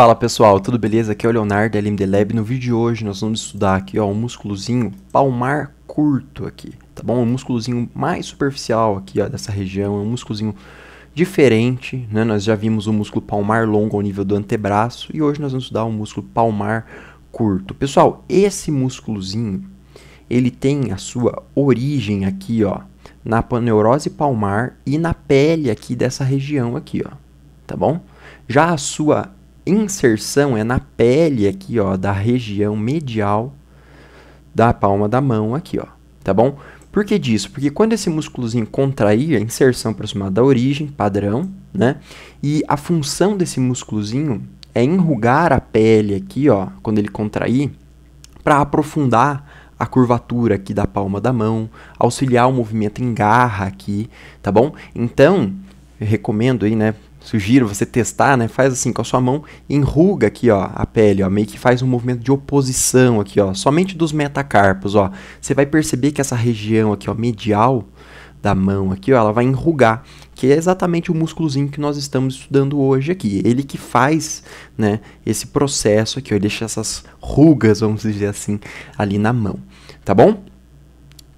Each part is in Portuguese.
Fala pessoal, tudo beleza? Aqui é o Leonardo da Lab. No vídeo de hoje nós vamos estudar aqui ó, um músculozinho palmar curto aqui, tá bom? Um músculozinho mais superficial aqui ó, dessa região, é um músculozinho diferente, né? Nós já vimos o músculo palmar longo ao nível do antebraço e hoje nós vamos estudar o um músculo palmar curto. Pessoal, esse músculozinho, ele tem a sua origem aqui ó, na paneurose palmar e na pele aqui dessa região aqui ó, tá bom? Já a sua inserção é na pele aqui, ó, da região medial da palma da mão aqui, ó, tá bom? Por que disso? Porque quando esse músculozinho contrair, a inserção aproximada da origem, padrão, né? E a função desse músculozinho é enrugar a pele aqui, ó, quando ele contrair, para aprofundar a curvatura aqui da palma da mão, auxiliar o movimento em garra aqui, tá bom? Então, recomendo aí, né, sugiro você testar, né? Faz assim com a sua mão, enruga aqui, ó, a pele, ó, meio que faz um movimento de oposição aqui, ó, somente dos metacarpos, ó. Você vai perceber que essa região aqui, ó, medial da mão aqui, ó, ela vai enrugar, que é exatamente o músculozinho que nós estamos estudando hoje aqui. Ele que faz, né, esse processo aqui, ó, ele deixa essas rugas, vamos dizer assim, ali na mão, tá bom?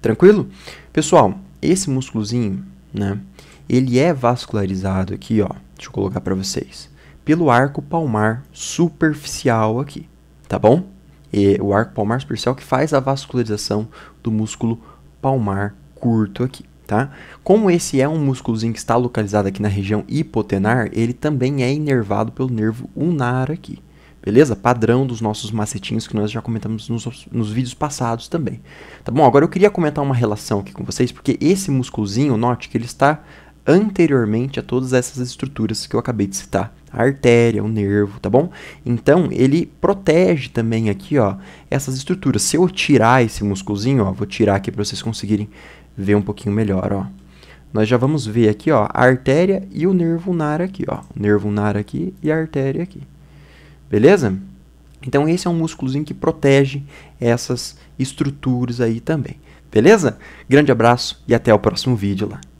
Tranquilo? Pessoal, esse músculozinho, né, ele é vascularizado aqui, ó, Deixa eu colocar para vocês. Pelo arco palmar superficial aqui, tá bom? E o arco palmar superficial que faz a vascularização do músculo palmar curto aqui, tá? Como esse é um músculozinho que está localizado aqui na região hipotenar, ele também é inervado pelo nervo unar aqui, beleza? Padrão dos nossos macetinhos que nós já comentamos nos, nos, vídeos passados também. Tá bom? Agora eu queria comentar uma relação aqui com vocês, porque esse músculozinho note que ele está anteriormente a todas essas estruturas que eu acabei de citar. A artéria, o nervo, tá bom? Então, ele protege também aqui, ó, essas estruturas. Se eu tirar esse músculozinho, ó, vou tirar aqui para vocês conseguirem ver um pouquinho melhor, ó. Nós já vamos ver aqui, ó, a artéria e o nervo nar aqui, ó. O nervo nar aqui e a artéria aqui. Beleza? Então, esse é um músculozinho que protege essas estruturas aí também. Beleza? Grande abraço e até o próximo vídeo lá.